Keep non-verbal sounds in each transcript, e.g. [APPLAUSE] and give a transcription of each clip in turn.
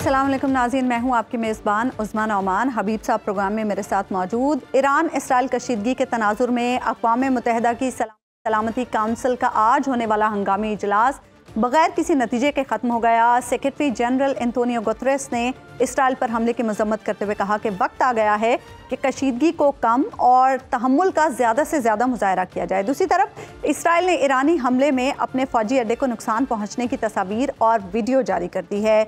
असलम नाजीन मैं हूं आपके मेज़बान उस्मान ओमान हबीब साहब प्रोग्राम में मेरे साथ मौजूद ईरान इसराइल कशीदगी के तनाजुर में अकवा मुतहदा की सलामती काउंसिल का आज होने वाला हंगामी इजलास बगैर किसी नतीजे के ख़त्म हो गया सेक्रेटरी जनरल एंतोनियो गुतरेस ने इसराइल पर हमले की मजम्मत करते हुए कहा कि वक्त आ गया है कि कशीदगी को कम और तहमुल का ज़्यादा से ज़्यादा मुजाहरा किया जाए दूसरी तरफ इसराइल ने ईरानी हमले में अपने फ़ौजी अड्डे को नुकसान पहुँचने की तस्वीर और वीडियो जारी कर दी है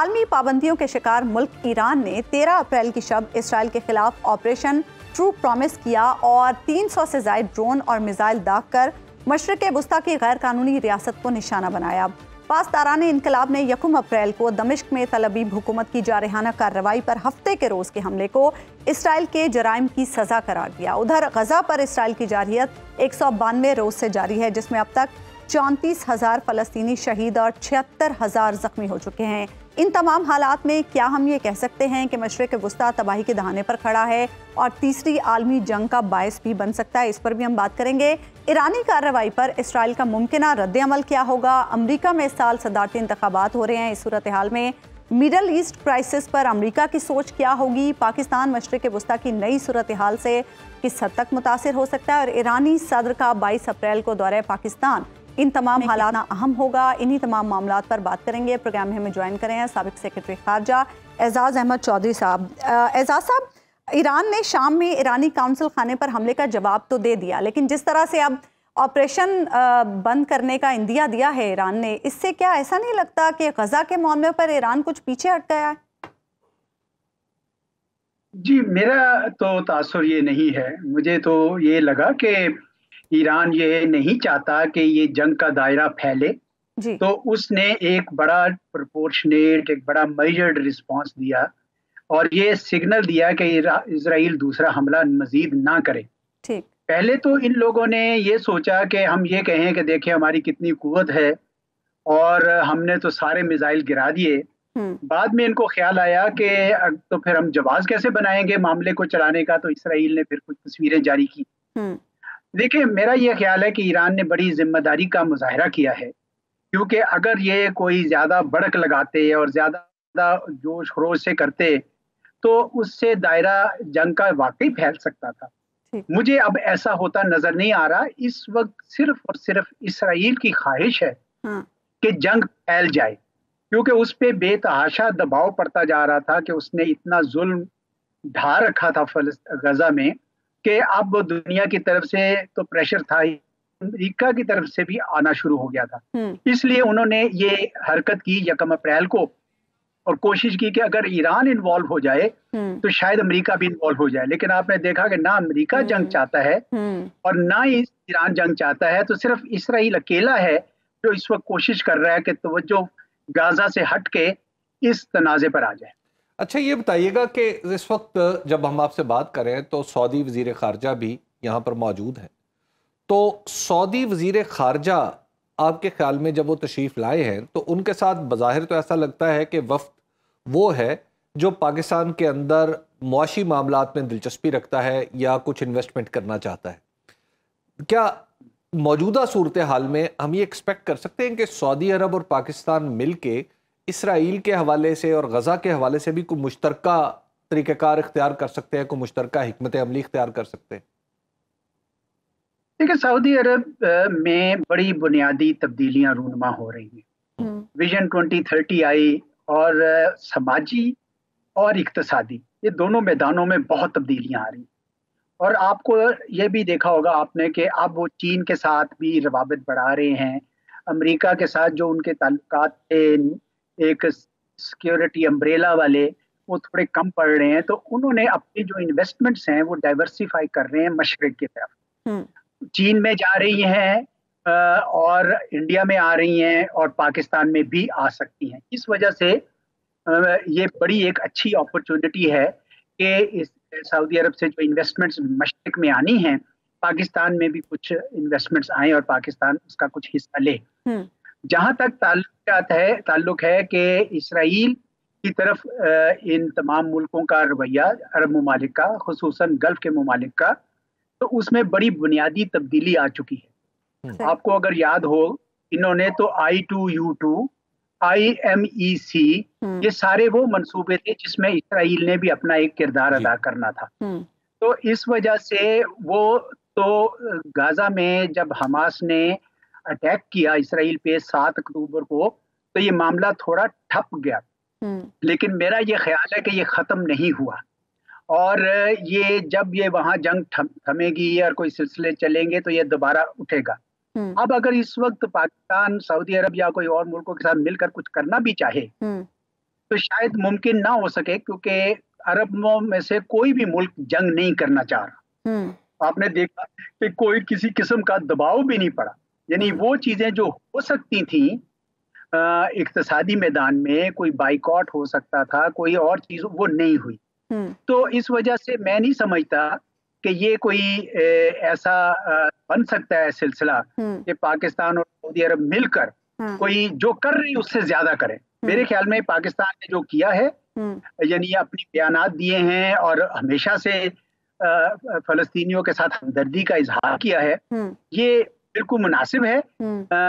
आलमी पाबंदियों के शिकार मुल्क ईरान ने तेरह अप्रैल की शब इसराइल के खिलाफ ऑपरेशन ट्रू प्रॉमिस किया और तीन से जायद ड्रोन और मिज़ाइल दाग कर मशरक वस्ती की गैर कानूनी रियासत को निशाना बनाया पासदारान इनकलाब ने यकुम अप्रैल को दमिश्क में तलबीब हुकूमत की जारहाना कार्रवाई पर हफ्ते के रोज़ के हमले को इसराइल के जराइम की सज़ा करार दिया उधर गजा पर इसराइल की जारहियत एक सौ बानवे रोज़ से जारी है जिसमें अब तक चौंतीस हज़ार फ़लस्तनी शहीद और छिहत्तर हज़ार ज़ख्मी हो चुके हैं इन तमाम हालात में क्या हम ये कह सकते हैं कि मशरक़ वस्ती तबाही के दहाने पर खड़ा है और तीसरी आलमी जंग का बायस भी बन सकता है इस पर भी हम बात करेंगे ईरानी कार्रवाई पर इसराइल का मुमकिन रद्दमल क्या होगा अमरीका में इस साल सदारती इंतबात हो रहे हैं इस सूरत हाल में मिडल ईस्ट क्राइसिस पर अमेरिका की सोच क्या होगी पाकिस्तान मशरक़ वस्ती की नई सूरत हाल से किस हद तक मुतासर हो सकता है और ईरानी सदर का 22 अप्रैल को दौरे पाकिस्तान इन तमाम हालात अहम होगा इन्हीं तमाम मामला पर बात करेंगे प्रोग्राम में हमें ज्वाइन करें हैं सबक सेक्रेटरी खारजा एजाज़ अहमद चौधरी साहब एजाज साहब ईरान ने शाम में ईरानी काउंसिल खाने पर हमले का जवाब तो दे दिया लेकिन जिस तरह से अब ऑपरेशन बंद करने का इंदिया दिया है ईरान ने इससे क्या ऐसा नहीं लगता कि गजा के मामले पर ईरान कुछ पीछे हट गया है जी मेरा तो तासर ये नहीं है मुझे तो ये लगा कि ईरान ये नहीं चाहता कि ये जंग का दायरा फैले तो उसने एक बड़ा प्रोपोर्शनेट एक बड़ा मेजर्ड रिस्पांस दिया और ये सिग्नल दिया कि इसराइल दूसरा हमला मजीद ना करे ठीक पहले तो इन लोगों ने ये सोचा कि हम ये कहें कि देखिए हमारी कितनी कुवत है और हमने तो सारे मिसाइल गिरा दिए हम्म। बाद में इनको ख्याल आया कि तो फिर हम जवाब कैसे बनाएंगे मामले को चलाने का तो इसराइल ने फिर कुछ तस्वीरें जारी की हम्म। देखिए मेरा ये ख्याल है कि ईरान ने बड़ी जिम्मेदारी का मुजाहरा किया है क्योंकि अगर ये कोई ज़्यादा भड़क लगाते और ज़्यादा जोश खरोश से करते तो उससे दायरा जंग का वाकई फैल सकता था मुझे अब ऐसा होता नजर नहीं आ रहा इस वक्त सिर्फ और सिर्फ इसराइल की ख्वाहिश है हाँ। कि जंग फैल जाए क्योंकि उस पर बेतहाशा दबाव पड़ता जा रहा था कि उसने इतना जुल्म ढा रखा था गजा में कि अब दुनिया की तरफ से तो प्रेशर था ही अमरीका की तरफ से भी आना शुरू हो गया था हम्म। इसलिए उन्होंने ये हरकत की यकम अप्रैल को और कोशिश की कि अगर ईरान इन्वॉल्व हो जाए हम्म। तो शायद अमेरिका भी इन्वॉल्व हो जाए लेकिन आपने देखा कि ना अमेरिका जंग हम्म। चाहता है और ना ही ईरान जंग चाहता है तो सिर्फ इसराइल अकेला है जो इस वक्त कोशिश कर रहा है कि तवज्जो तो गाजा से हट के इस तनाजे पर आ जाए अच्छा ये बताइएगा कि इस वक्त जब हम आपसे बात करें तो सऊदी वजीर खारजा भी यहाँ पर मौजूद हैं तो सऊदी वजीर खारजा आपके ख्याल में जब वो तशरीफ़ लाए हैं तो उनके साथ बाहिर तो ऐसा लगता है कि वफ्त वो है जो पाकिस्तान के अंदर मुआशी मामला में दिलचस्पी रखता है या कुछ इन्वेस्टमेंट करना चाहता है क्या मौजूदा सूरत हाल में हम ये एक्सपेक्ट कर सकते हैं कि सऊदी अरब और पाकिस्तान मिल के इसराइल के हवाले से और गज़ा के हवाले से भी कोई मुश्तर तरीक़ार इख्तियार कर सकते हैं कोई मुश्तर हमत अमली इख्तियार कर सकते हैं देखिए सऊदी अरब में बड़ी बुनियादी तब्दीलियां रूनमा हो रही हैं हम्म। विजन 2030 आई और समाजी और इकतसादी ये दोनों मैदानों में बहुत तब्दीलियां आ रही और आपको ये भी देखा होगा आपने कि अब वो चीन के साथ भी रवाबत बढ़ा रहे हैं अमेरिका के साथ जो उनके ताल्लुक थे एक सिक्योरिटी अम्ब्रेला वाले वो थोड़े कम पड़ रहे हैं तो उन्होंने अपनी जो इन्वेस्टमेंट्स हैं वो डाइवर्सिफाई कर रहे हैं मशरक की तरफ हम्म। चीन में जा रही हैं और इंडिया में आ रही हैं और पाकिस्तान में भी आ सकती हैं इस वजह से ये बड़ी एक अच्छी अपॉर्चुनिटी है कि इस सऊदी अरब से जो इन्वेस्टमेंट्स मशरक में आनी हैं पाकिस्तान में भी कुछ इन्वेस्टमेंट्स आए और पाकिस्तान उसका कुछ हिस्सा ले हम्म। जहां तक ताल्लुकात है ताल्लुक है कि इसराइल की तरफ इन तमाम मुल्कों का रवैया अरब ममालिक का खसूस गल्फ के ममालिक का तो उसमें बड़ी बुनियादी तब्दीली आ चुकी है हम्म। आपको अगर याद हो इन्होंने तो I two U two I M E C ये सारे वो मनसूबे थे जिसमें इसराइल ने भी अपना एक किरदार अदा करना था हम्म। तो इस वजह से वो तो गाजा में जब हमास ने अटैक किया इसराइल पे सात अक्टूबर को तो ये मामला थोड़ा ठप गया हम्म। लेकिन मेरा ये ख्याल है कि ये ख़त्म नहीं हुआ और ये जब ये वहां जंग थमेगी थम, और कोई सिलसिले चलेंगे तो ये दोबारा उठेगा हम्म। अब अगर इस वक्त पाकिस्तान सऊदी अरब या कोई और मुल्कों के साथ मिलकर कुछ करना भी चाहे हम्म। तो शायद मुमकिन ना हो सके क्योंकि अरबों में से कोई भी मुल्क जंग नहीं करना चाह रहा आपने देखा कि कोई किसी किस्म का दबाव भी नहीं पड़ा यानी हाँ वो चीज़ें जो हो सकती थी इकतसादी मैदान में कोई बाइकआउट हो सकता था कोई और चीज़ वो नहीं हुई तो इस वजह से मैं नहीं समझता कि ये कोई ऐसा बन सकता है सिलसिला कि पाकिस्तान और सऊदी अरब मिलकर हाँ। कोई जो कर रही उससे ज्यादा करे मेरे ख्याल में पाकिस्तान ने जो किया है यानी अपनी बयान दिए हैं और हमेशा से फलस्तीनियों के साथ हमदर्दी का इजहार किया है ये बिल्कुल मुनासिब है हम्म।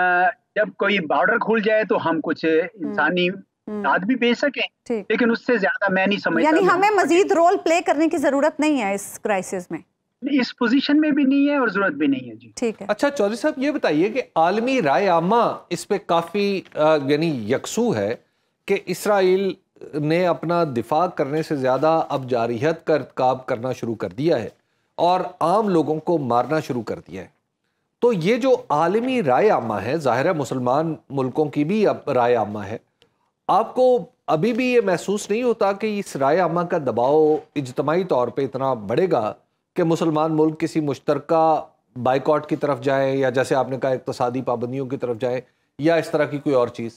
जब कोई बॉर्डर खुल जाए तो हम कुछ हम्म। इंसानी साथ हम्म। भी भेज सके लेकिन उससे ज्यादा मैं नहीं समझता यानी हमें मजीद रोल प्ले करने की जरूरत नहीं है इस क्राइसिस में इस पोजीशन में भी नहीं है और जरूरत भी नहीं है जी ठीक है अच्छा चौधरी साहब ये बताइए कि आलमी राय आमा इस पे काफ़ी यानी यकसू है कि इसराइल ने अपना दिफा करने से ज़्यादा अब जारहत का इतकाब करना शुरू कर दिया है और आम लोगों को मारना शुरू कर दिया है तो ये जो आलमी राय आमा है ज़ाहिर है मुसलमान मुल्कों की भी अब राय आमा है आपको अभी भी ये महसूस नहीं होता कि इस राय आमा का दबाव इजतमाही तौर पर इतना बढ़ेगा कि मुसलमान मुल्क किसी मुश्तर बाइकआउट की तरफ जाएँ या जैसे आपने कहा इकतसादी पाबंदियों की तरफ जाएँ या इस तरह की कोई और चीज़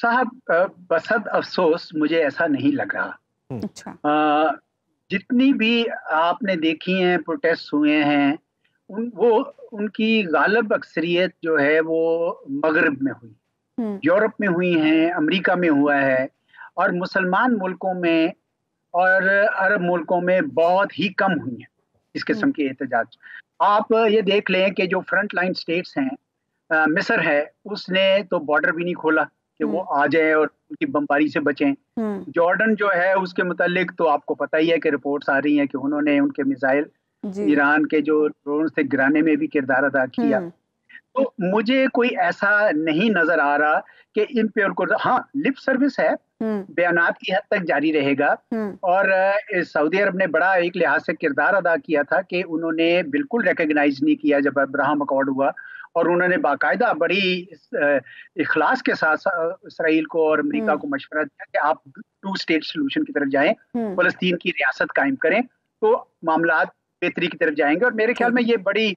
साहब बसद अफसोस मुझे ऐसा नहीं लग रहा हम्म। अच्छा। जितनी भी आपने देखी हैं प्रोटेस्ट हुए हैं उन वो उनकी गालब अक्सरियत जो है वो मगरब में हुई हम्म। यूरोप में हुई हैं अमेरिका में हुआ है और मुसलमान मुल्कों में और अरब मुल्कों में बहुत ही कम हुई हैं इस किस्म हम्म। के एहतजाज आप ये देख लें कि जो फ्रंट लाइन स्टेट्स हैं मिस्र है उसने तो बॉर्डर भी नहीं खोला कि वो हम्म। आ जाए और उनकी बमबारी से बचें जॉर्डन जो है उसके मुतालिक तो आपको पता ही है कि रिपोर्ट्स आ रही हैं कि उन्होंने उनके मिसाइल ईरान के जो ड्रोन थे गिराने में भी किरदार अदा किया हम्म। तो मुझे कोई ऐसा नहीं नजर आ रहा कि इन पे उनको तो, हाँ लिप सर्विस है हम्म। बयानात की हद तक जारी रहेगा हम्म। और सऊदी अरब ने बड़ा एक लिहाज से किरदार अदा किया था कि उन्होंने बिल्कुल रिकग्नाइज नहीं किया जब अब्राहम अकॉर्ड हुआ और उन्होंने बाकायदा बड़ी इखलास के साथ इसराइल को और अमरीका को मशवरा दिया कि आप टू स्टेट सोल्यूशन की तरफ जाए फलस्तीन की रियासत कायम करें तो मामला बेहतरी की तरफ जाएंगे और मेरे अच्छा। ख्याल में ये बड़ी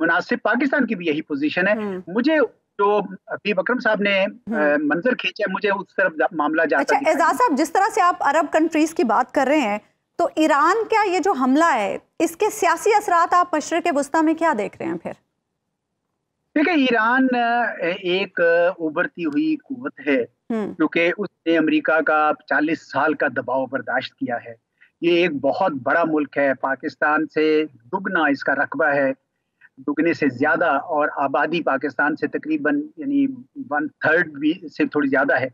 मुनासिब पाकिस्तान की भी यही पोजीशन है हम्म। मुझे जो अभी बकरम साहब ने हम्म। मंजर खींचा मुझे उस तरफ मामला जाता अच्छा एजाज साहब जिस तरह से आप अरब कंट्रीज की बात कर रहे हैं तो ईरान का ये जो हमला है इसके सियासी असरात आप मशर के वस्ता में क्या देख रहे हैं फिर देखिए ईरान एक उभरती हुई कुत है हम्म। क्योंकि उसने अमेरिका का 40 साल का दबाव बर्दाश्त किया है ये एक बहुत बड़ा मुल्क है पाकिस्तान से दुगना इसका रकबा है दुगने से ज़्यादा और आबादी पाकिस्तान से तकरीबन यानी वन थर्ड भी से थोड़ी ज़्यादा है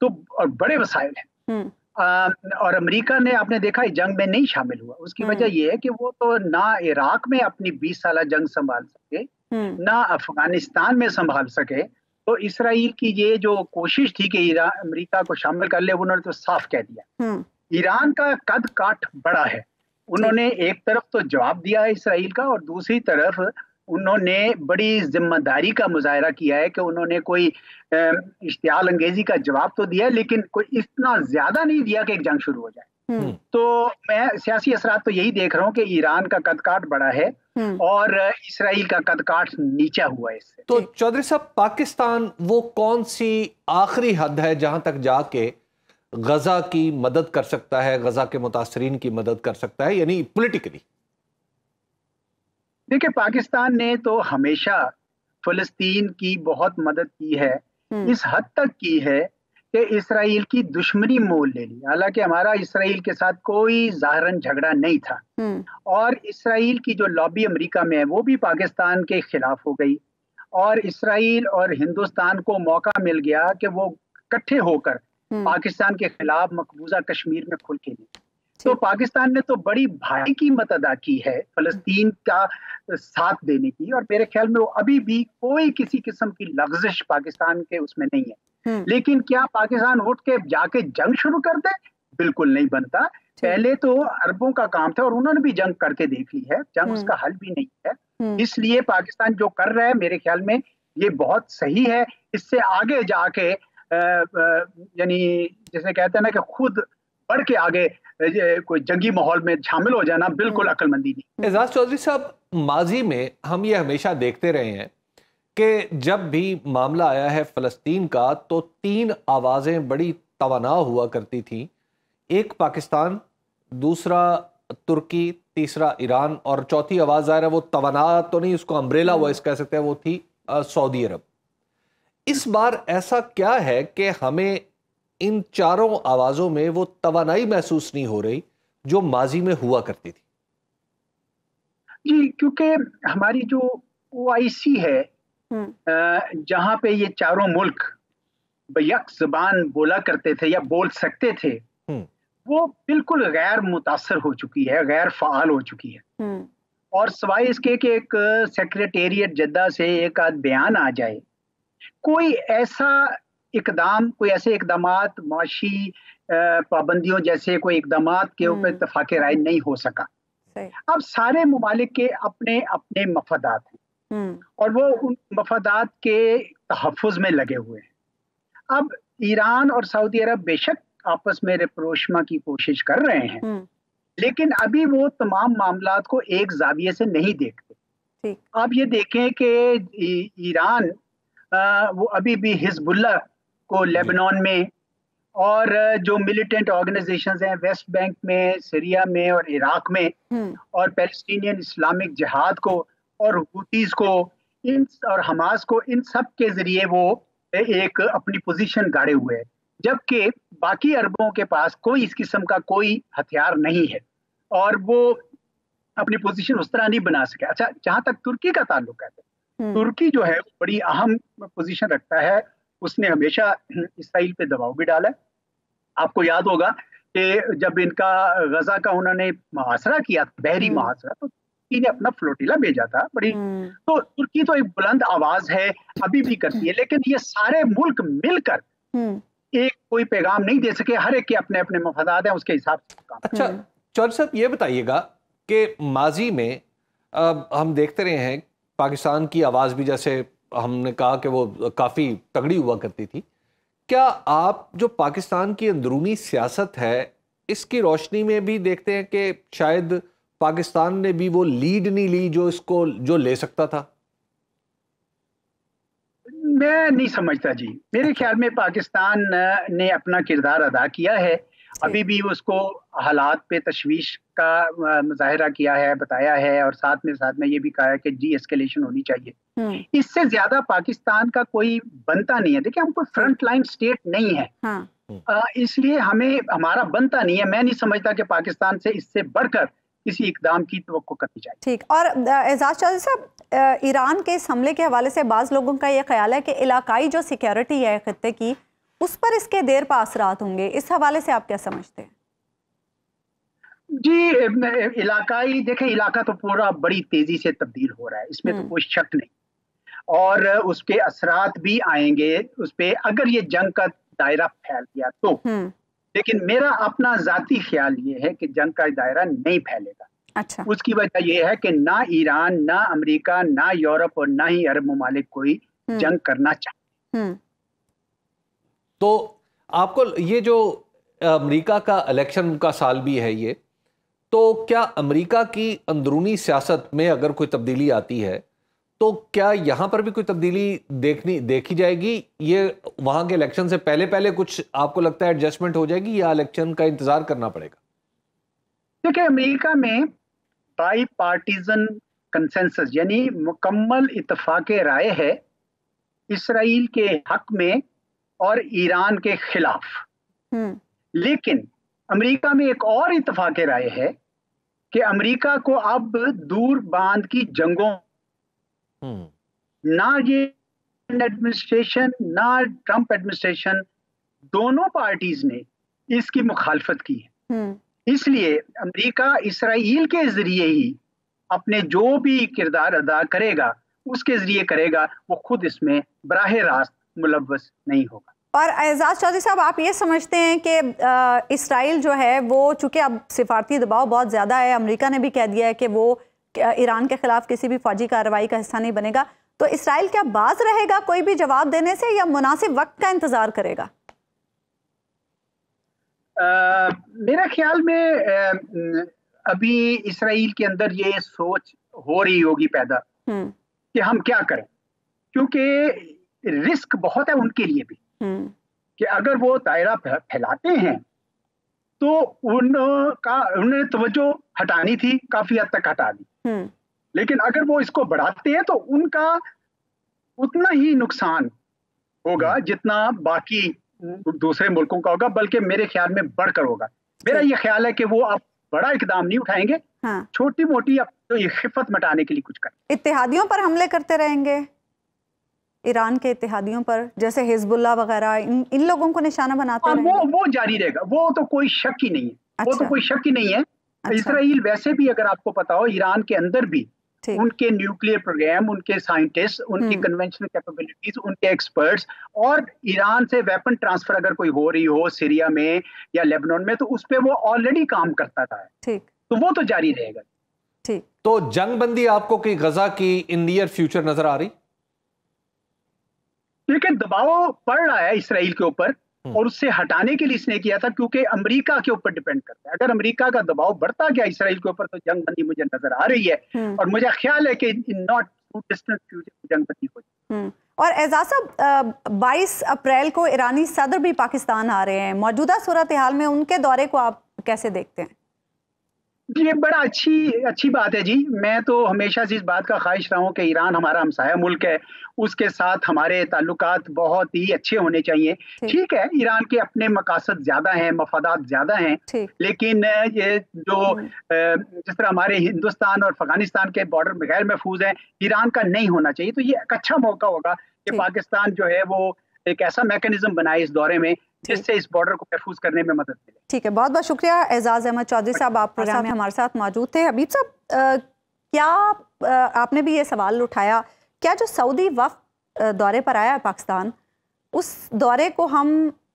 तो और बड़े वसाइल हैं हम्म। आ, और अमेरिका ने आपने देखा जंग में नहीं शामिल हुआ उसकी हम्म। वजह यह है कि वो तो ना इराक में अपनी 20 साल जंग संभाल सके हम्म। ना अफगानिस्तान में संभाल सके तो इसराइल की ये जो कोशिश थी कि अमेरिका को शामिल कर ले उन्होंने तो साफ कह दिया ईरान का कद काठ बड़ा है उन्होंने एक तरफ तो जवाब दिया है इसराइल का और दूसरी तरफ उन्होंने बड़ी जिम्मेदारी का मुजाहरा किया है कि उन्होंने कोई इश्तियाल अंगेजी का जवाब तो दिया लेकिन कोई इतना ज्यादा नहीं दिया कि एक जंग शुरू हो जाए हम्म। हम्म। तो मैं सियासी असरा तो यही देख रहा हूँ कि ईरान का कद काट बड़ा है हम्म। और इसराइल का कद काट नीचा हुआ है इससे तो चौधरी साहब पाकिस्तान वो कौन सी आखिरी हद है जहां तक जाके गज़ा की मदद कर सकता है गज़ा के मुतासरीन की मदद कर सकता है यानी पोलिटिकली देखिए पाकिस्तान ने तो हमेशा फलस्तीन की बहुत मदद की है हम्म। इस हद तक की है कि इसराइल की दुश्मनी मोल ले ली हालांकि हमारा इसराइल के साथ कोई जाहरन झगड़ा नहीं था हम्म। और इसराइल की जो लॉबी अमेरिका में है वो भी पाकिस्तान के खिलाफ हो गई और इसराइल और हिंदुस्तान को मौका मिल गया कि वो इकट्ठे होकर हम्म। पाकिस्तान के खिलाफ मकबूजा कश्मीर में खुल के लिए तो पाकिस्तान ने तो बड़ी भारी कीमत अदा की है फलस्तीन का साथ देने की और मेरे ख्याल में वो अभी भी कोई किसी किस्म की लग्जिश पाकिस्तान के उसमें नहीं है हम्म। लेकिन क्या पाकिस्तान उठ के जाके जंग शुरू कर दे बिल्कुल नहीं बनता पहले तो अरबों का काम था और उन्होंने भी जंग करके देख ली है जंग हम्म। उसका हल भी नहीं है इसलिए पाकिस्तान जो कर रहा है मेरे ख्याल में ये बहुत सही है इससे आगे जाके यानी जैसे कहते हैं ना कि खुद बढ़ के आगे कोई जंगी माहौल में शामिल हो जाना बिल्कुल हम्म। अक्लमंदी नहीं एजाज चौधरी साहब माजी में हम ये हमेशा देखते रहे हैं कि जब भी मामला आया है फ़लस्तीन का तो तीन आवाज़ें बड़ी तोना हुआ करती थी एक पाकिस्तान दूसरा तुर्की तीसरा ईरान और चौथी आवाज़ आ रहा है वो तोना तो नहीं उसको अम्ब्रेला हम्म। वॉइस कह सकते हैं वो थी सऊदी अरब इस बार ऐसा क्या है कि हमें इन चारों आवाज़ों में वो तवानाई महसूस नहीं हो रही जो माजी में हुआ करती थी जी क्योंकि हमारी जो ओ आई सी है हम्म। जहाँ पे ये चारों मुल्क बयक जबान बोला करते थे या बोल सकते थे हम्म। वो बिल्कुल गैर मुतासर हो चुकी है गैर फ़ाल हो चुकी है हम्म। और सवाई इसके कि एक सेक्रेटेरिएट जद्दा से एक आध बयान आ जाए कोई ऐसा इकदाम कोई ऐसे इकदाम माशी पाबंदियों जैसे कोई इकदाम के ऊपर हम्म। इतफाक राय नहीं हो सका अब सारे ममालिक के अपने अपने मफादात हैं हम्म। और वो उन मफादात के तहफ़ में लगे हुए हैं अब ईरान और सऊदी अरब बेशक आपस में रिप्रोशमा की कोशिश कर रहे हैं हम्म। लेकिन अभी वो तमाम मामला को एक जाविये से नहीं देखते आप ये देखें कि ईरान वो अभी भी हिजबुल्ला को लेबनान में और जो मिलिटेंट ऑर्गेनाइजेशंस हैं वेस्ट बैंक में सीरिया में और इराक में हम्म। और पेलस्टीनियन इस्लामिक जहाद को और हूतीज को इन और हमास को इन सब के जरिए वो एक अपनी पोजीशन गाड़े हुए हैं जबकि बाकी अरबों के पास कोई इस किस्म का कोई हथियार नहीं है और वो अपनी पोजीशन उस तरह नहीं बना सके अच्छा जहाँ तक तुर्की का ताल्लुक है हम्म। तुर्की जो है बड़ी अहम पोजीशन रखता है उसने हमेशा इसराइल पे दबाव भी डाला है आपको याद होगा कि जब इनका गजा का उन्होंने मुहासरा किया बहरी मुहासरा हम्म। तो तुर्की ने अपना फ्लोटिला भेजा था बड़ी हम्म। तो तुर्की तो एक बुलंद आवाज है अभी भी करती है लेकिन ये सारे मुल्क मिलकर एक कोई पैगाम नहीं दे सके हर एक के अपने अपने मफादात हैं उसके हिसाब से अच्छा चौधरी साहब ये बताइएगा कि माजी में अब हम देखते रहे हैं पाकिस्तान की आवाज़ भी जैसे हमने कहा कि वो काफ़ी तगड़ी हुआ करती थी क्या आप जो पाकिस्तान की अंदरूनी सियासत है इसकी रोशनी में भी देखते हैं कि शायद पाकिस्तान ने भी वो लीड नहीं ली जो इसको जो ले सकता था मैं नहीं समझता जी मेरे ख्याल में पाकिस्तान ने अपना किरदार अदा किया है अभी भी उसको हालात पे तशवीश का मुजाहरा किया है बताया है और साथ में साथ में ये भी कहा है कि जी एस्केलेशन होनी चाहिए हम्म। इससे ज्यादा पाकिस्तान का कोई बनता नहीं है देखिए हम कोई फ्रंट लाइन स्टेट नहीं है हाँ। इसलिए हमें हमारा बनता नहीं है मैं नहीं समझता कि पाकिस्तान से इससे बढ़कर किसी इकदाम की तो करनी चाहिए ठीक और एजाज चौधरी साहब ईरान के इस हमले के हवाले से बाज़ लोगों का ये ख्याल है कि इलाकाई जो सिक्योरिटी है खत्े की उस पर इसके देर पा असरात होंगे इस हवाले से आप क्या समझते हैं जी इलाकाई देखें इलाका तो पूरा बड़ी तेजी से तब्दील हो रहा है इसमें तो हम्म। कोई शक नहीं और उसके असरात भी आएंगे उस पर अगर ये जंग का दायरा फैल गया तो हम्म। लेकिन मेरा अपना जाती ख्याल ये है कि जंग का दायरा नहीं फैलेगा अच्छा उसकी वजह यह है कि ना ईरान ना अमेरिका ना यूरोप और ना ही अरब ममालिक कोई हम्म। जंग करना चाहते तो आपको ये जो अमेरिका का इलेक्शन का साल भी है ये तो क्या अमेरिका की अंदरूनी सियासत में अगर कोई तब्दीली आती है तो क्या यहाँ पर भी कोई तब्दीली देखनी देखी जाएगी ये वहाँ के इलेक्शन से पहले पहले कुछ आपको लगता है एडजस्टमेंट हो जाएगी या इलेक्शन का इंतजार करना पड़ेगा देखिए अमेरिका में बाई पार्टीजन कंसेंसस यानी मुकम्मल इतफाक राय है इसराइल के हक में और ईरान के खिलाफ हम्म। लेकिन अमेरिका में एक और इतफाक राय है कि अमेरिका को अब दूर बांध की जंगों हम्म। ना ये एडमिनिस्ट्रेशन ना ट्रंप एडमिनिस्ट्रेशन दोनों पार्टीज ने इसकी मुखालफत की है हम्म। इसलिए अमेरिका इसराइल के जरिए ही अपने जो भी किरदार अदा करेगा उसके जरिए करेगा वो खुद इसमें बराह रास्त मुलवस नहीं होगा और एजाज चौधरी साहब आप ये समझते हैं कि इसराइल जो है वो चूंकि अब सिफारती दबाव बहुत ज़्यादा है अमेरिका ने भी कह दिया है कि वो ईरान के ख़िलाफ़ किसी भी फौजी कार्रवाई का हिस्सा नहीं बनेगा तो इसराइल क्या बाज रहेगा कोई भी जवाब देने से या मुनासिब वक्त का इंतज़ार करेगा आ, मेरा ख्याल में आ, अभी इसराइल के अंदर ये सोच हो रही होगी पैदा हम्म। कि हम क्या करें क्योंकि रिस्क बहुत है उनके लिए भी हम्म। कि अगर वो दायरा फैलाते हैं तो उनका उन्होंने तवज्जो हटानी थी काफी हद तक हटा दी हम्म। लेकिन अगर वो इसको बढ़ाते हैं तो उनका उतना ही नुकसान होगा हम्म। जितना बाकी दूसरे मुल्कों का होगा बल्कि मेरे ख्याल में बढ़कर होगा मेरा ये ख्याल है कि वो अब बड़ा इकदाम नहीं उठाएंगे हाँ। छोटी मोटी अब तो ये खिफत मटाने के लिए कुछ कर इतिहादियों पर हमले करते रहेंगे ईरान के इतिहादियों पर जैसे हिजबुल्ला वगैरह इन इन लोगों को निशाना बनाते हैं हाँ, वो वो जारी रहेगा वो तो कोई शक ही नहीं है अच्छा, वो तो अच्छा। कोई शक ही नहीं है अच्छा, इसराइल वैसे भी अगर आपको पता हो ईरान के अंदर भी उनके न्यूक्लियर प्रोग्राम उनके साइंटिस्ट उनकी कन्वेंशनल हम्म। कैपेबिलिटीज उनके एक्सपर्ट्स और ईरान से वेपन ट्रांसफर अगर कोई हो रही हो सीरिया में या लेबनान में तो उस पर वो ऑलरेडी काम करता था ठीक तो वो तो जारी रहेगा ठीक तो जंग बंदी आपको की गजा की इन नियर फ्यूचर नजर आ रही देखिए दबाव पड़ रहा है इसराइल के ऊपर हम्म। और उससे हटाने के लिए इसने किया था क्योंकि अमेरिका के ऊपर डिपेंड करता है अगर अमेरिका का दबाव बढ़ता गया इसराइल के ऊपर तो जंग बंदी मुझे नजर आ रही है हम्म। और मुझे ख्याल है कि in not too distance future जंग बंदी हो जाए हम्म। और एजाज साहब बाईस अप्रैल को ईरानी सदर भी पाकिस्तान आ रहे हैं मौजूदा सूरत हाल में उनके दौरे को आप कैसे देखते हैं ये बड़ा अच्छी अच्छी बात है जी मैं तो हमेशा से इस बात का ख्वाहिश रहा हूँ कि ईरान हमारा हमसाया मुल्क है उसके साथ हमारे ताल्लुक बहुत ही अच्छे होने चाहिए ठीक है ईरान के अपने मकासद ज़्यादा हैं मफादात ज़्यादा हैं लेकिन ये जो हम्म। जिस तरह हमारे हिंदुस्तान और अफगानिस्तान के बॉर्डर गैर महफूज हैं ईरान का नहीं होना चाहिए तो ये एक अच्छा मौका होगा कि पाकिस्तान जो है वो एक ऐसा मैकेनिज्म बनाए इस दौरे में जिससे इस बॉर्डर को महफूज करने में मदद मिले ठीक है बहुत बहुत शुक्रिया एजाज अहमद चौधरी अच्छा। साहब आप प्रोग्राम में अच्छा। हमारे साथ मौजूद थे हबीब साहब क्या आपने भी ये सवाल उठाया क्या जो सऊदी वफ दौरे पर आया है पाकिस्तान उस दौरे को हम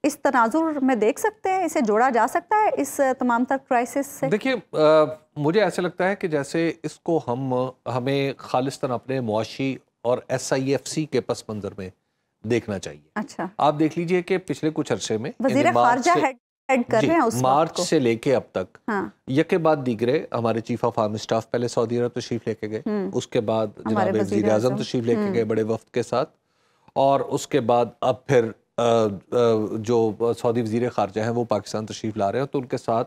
इस तनाजुर में देख सकते हैं इसे जोड़ा जा सकता है इस तमाम तक क्राइसिस से देखिए मुझे ऐसा लगता है कि जैसे इसको हम हमें खालिस्तन अपने मुआशी और एस आई एफ सी के पस मंज़र में देखना चाहिए अच्छा आप देख लीजिए कि पिछले कुछ अरसे में कर रहे हैं उस मार्च से लेके अब तक हाँ। यके बाद दिगरे हमारे चीफ ऑफ आर्मी स्टाफ पहले सऊदी अरब तशरीफ लेके गए हम्म। उसके बाद जनाब वजीर अजम तशरीफ लेके हम्म। गए बड़े वफ्त के साथ और उसके बाद अब फिर जो सऊदी वजीर खारजा हैं वो पाकिस्तान तशरीफ ला रहे हैं तो उनके साथ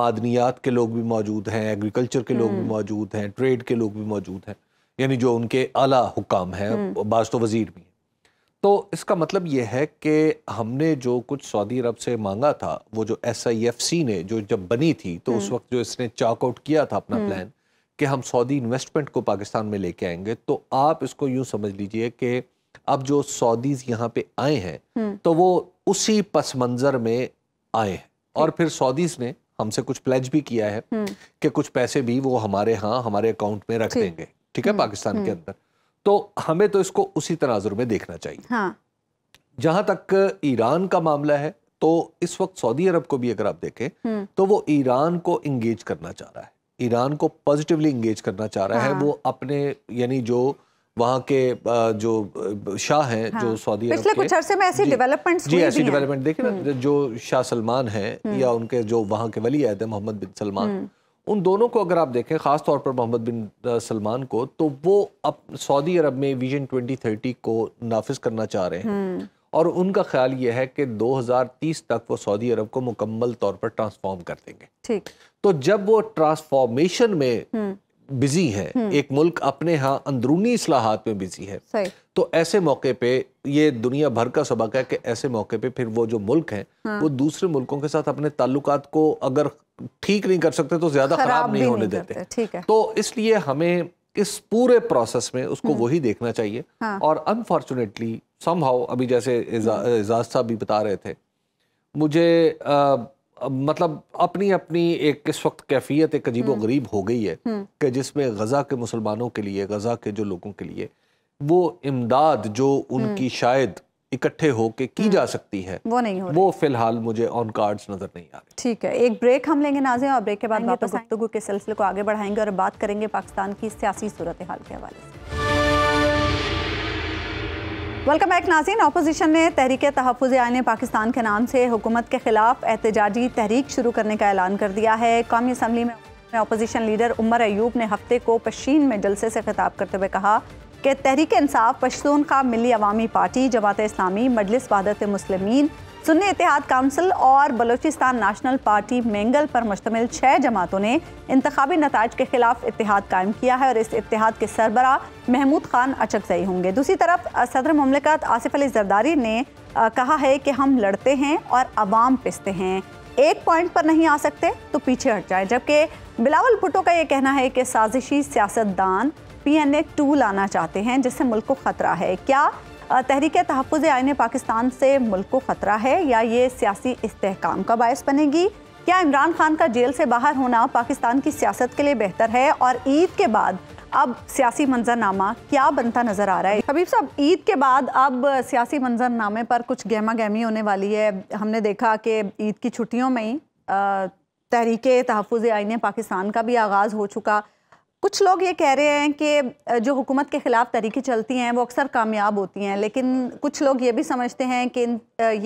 मादनियात के लोग भी मौजूद हैं एग्रीकल्चर के लोग भी हम्म। मौजूद हैं ट्रेड के लोग भी मौजूद हैं यानी जो उनके आला हुकाम हैं बाज तो वजीर भी हैं तो इसका मतलब ये है कि हमने जो कुछ सऊदी अरब से मांगा था वो जो एस आई एफ सी ने जो जब बनी थी तो उस हम्म। वक्त जो इसने चाकआउट किया था अपना प्लान हम्म। कि हम सऊदी इन्वेस्टमेंट को पाकिस्तान में लेके आएंगे तो आप इसको यूं समझ लीजिए कि अब जो सऊदीज यहाँ पे आए हैं हम्म। तो वो उसी पस मंज़र में आए हैं और फिर सऊदीज ने हमसे कुछ प्लेज भी किया है कि कुछ पैसे भी वो हमारे यहाँ हमारे अकाउंट में रख देंगे ठीक है पाकिस्तान के अंदर तो हमें तो इसको उसी तनाजुर में देखना चाहिए हाँ। जहां तक ईरान का मामला है तो इस वक्त सऊदी अरब को भी अगर आप देखें हम्म। तो वो ईरान को इंगेज करना चाह रहा है ईरान को पॉजिटिवली इंगेज करना चाह रहा हाँ। है वो अपने यानी जो वहाँ के जो शाह हैं हाँ। जो सऊदी पिछले कुछ अरसे में ऐसी डेवलपमेंट्स जी ऐसी डेवलपमेंट देखे ना हम्म। जो शाह सलमान हैं हम्म। या उनके जो वहाँ के वली अहद मोहम्मद बिन सलमान उन दोनों को अगर आप देखें ख़ास तौर पर मोहम्मद बिन सलमान को तो वो अब सऊदी अरब में विजन 2030 को नाफिज करना चाह रहे हैं हम्म। और उनका ख्याल ये है कि 2030 तक वो सऊदी अरब को मुकम्मल तौर पर ट्रांसफॉर्म कर देंगे ठीक तो जब वो ट्रांसफॉर्मेशन में बिजी हम्म। है हम्म। एक मुल्क अपने यहाँ अंदरूनी असलाहत में बिजी है तो ऐसे मौके पे ये दुनिया भर का सबक है कि ऐसे मौके पे फिर वो जो मुल्क है हाँ। वो दूसरे मुल्कों के साथ अपने ताल्लुकात को अगर ठीक नहीं कर सकते तो ज्यादा खराब नहीं होने नहीं देते ठीक है तो इसलिए हमें इस पूरे प्रोसेस में उसको हम्म। वही देखना चाहिए हाँ। और अनफॉर्चुनेटली समहाउ अभी जैसे हम्म। एजाज साहब भी बता रहे थे मुझे आ, मतलब अपनी अपनी एक इस वक्त कैफियत एक अजीब हम्म। गरीब हो गई है कि जिसमें गज़ा के मुसलमानों के लिए गज़ा के जो लोगों के लिए वो इमदाद जो उनकी शायद इकट्ठे होके की हम्म। जा सकती है वो नहीं हो वो फिलहाल मुझे ऑन कार्ड्स नजर नहीं आ रहे ठीक है एक ब्रेक हम लेंगे नाजे और ब्रेक के बाद तो वापस गुफ्तु के सिलसिले को आगे बढ़ाएंगे और बात करेंगे पाकिस्तान की सियासी सूरत हाल के हवाले से वेलकम बैक नाजीन अपोजिशन ने तहरीक तहफ़ आयन पाकिस्तान के नाम से हुकूमत के खिलाफ एहतजाजी तहरीक शुरू करने का ऐलान कर दिया है कौमी असम्बली में अपोजिशन लीडर उमर अयूब ने हफ्ते को पशीन में जलसे से खिताब करते हुए कहा कि तहरीक Insaf Pashtunkhwa Milli Awami party Jamaat Islami Majlis Wahdat Muslimeen Sunni Ittehad council और बलूचिस्तान नेशनल पार्टी मेंगल पर मुश्तमिल छः जमातों ने इंतबी नतज के खिलाफ इतिहाद कायम किया है और इस इतिहाद के सरबरा महमूद खान अचकजई होंगे दूसरी तरफ सदर ममलिकत आसिफ अली जरदारी ने कहा है कि हम लड़ते हैं और आवाम पिसते हैं एक पॉइंट पर नहीं आ सकते तो पीछे हट जाए जबकि बिलावल भुटो का ये कहना है कि साजिशी सियासतदान पी एन ए टू लाना चाहते हैं जिससे मुल्क को ख़तरा है क्या तहरीक तहफ़ आयन पाकिस्तान से मुल्क को ख़तरा है या ये सियासी इसकाम का बायस बनेगी क्या इमरान खान का जेल से बाहर होना पाकिस्तान की सियासत के लिए बेहतर है और ईद के बाद अब सियासी मंजरनामा क्या बनता नज़र आ रहा है हबीब साहब ईद के बाद अब सियासी मंजरनामे पर कुछ गहमा गहमी होने वाली है हमने देखा कि ईद की छुट्टियों में ही तहरीक तहफ़ आइन पाकिस्तान का भी आगाज़ हो चुका कुछ लोग ये कह रहे हैं कि जो हुकूमत के ख़िलाफ़ तहरीकें चलती हैं वो अक्सर कामयाब होती हैं लेकिन कुछ लोग ये भी समझते हैं कि